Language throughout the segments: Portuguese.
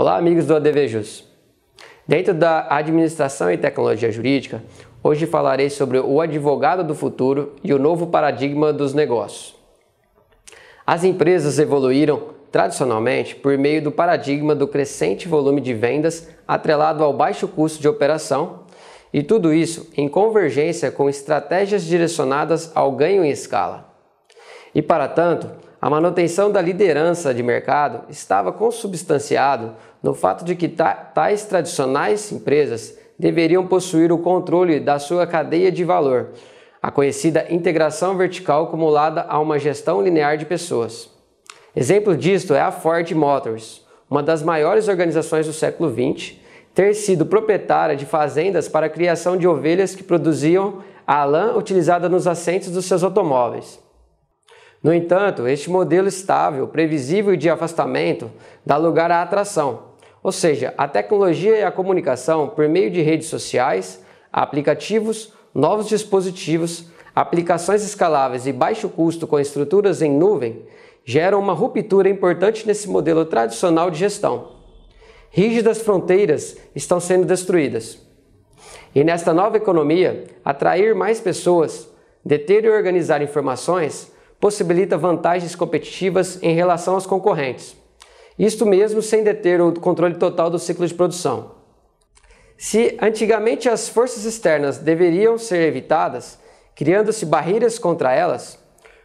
Olá, amigos do ADVJUS. Dentro da administração e tecnologia jurídica, hoje falarei sobre o advogado do futuro e o novo paradigma dos negócios. As empresas evoluíram tradicionalmente por meio do paradigma do crescente volume de vendas atrelado ao baixo custo de operação, e tudo isso em convergência com estratégias direcionadas ao ganho em escala. E para tanto, a manutenção da liderança de mercado estava consubstanciado no fato de que tais tradicionais empresas deveriam possuir o controle da sua cadeia de valor, a conhecida integração vertical acumulada a uma gestão linear de pessoas. Exemplo disto é a Ford Motors, uma das maiores organizações do século XX, ter sido proprietária de fazendas para a criação de ovelhas que produziam a lã utilizada nos assentos dos seus automóveis. No entanto, este modelo estável, previsível de afastamento dá lugar à atração, ou seja, a tecnologia e a comunicação por meio de redes sociais, aplicativos, novos dispositivos, aplicações escaláveis e baixo custo com estruturas em nuvem geram uma ruptura importante nesse modelo tradicional de gestão. Rígidas fronteiras estão sendo destruídas. E nesta nova economia, atrair mais pessoas, deter e organizar informações possibilita vantagens competitivas em relação aos concorrentes. Isto mesmo sem deter o controle total do ciclo de produção. Se antigamente as forças externas deveriam ser evitadas, criando-se barreiras contra elas,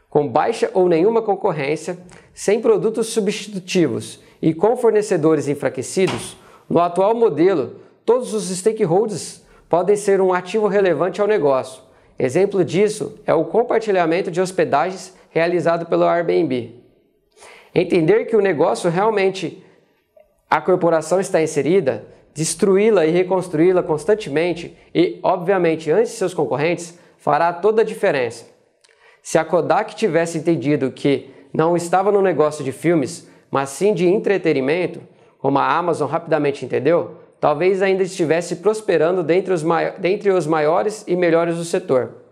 com baixa ou nenhuma concorrência, sem produtos substitutivos e com fornecedores enfraquecidos, no atual modelo, todos os stakeholders podem ser um ativo relevante ao negócio. Exemplo disso é o compartilhamento de hospedagens realizado pelo Airbnb. Entender que o negócio realmente a corporação está inserida, destruí-la e reconstruí-la constantemente e, obviamente, antes de seus concorrentes, fará toda a diferença. Se a Kodak tivesse entendido que não estava no negócio de filmes, mas sim de entretenimento, como a Amazon rapidamente entendeu, talvez ainda estivesse prosperando dentre os, mai dentre os maiores e melhores do setor.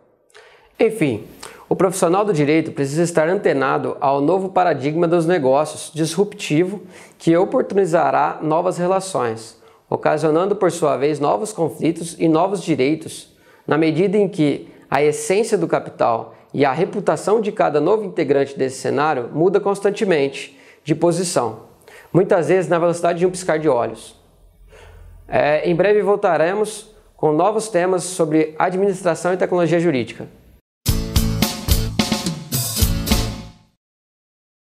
Enfim, o profissional do direito precisa estar antenado ao novo paradigma dos negócios, disruptivo, que oportunizará novas relações, ocasionando por sua vez novos conflitos e novos direitos, na medida em que a essência do capital e a reputação de cada novo integrante desse cenário muda constantemente de posição, muitas vezes na velocidade de um piscar de olhos. É, em breve voltaremos com novos temas sobre administração e tecnologia jurídica.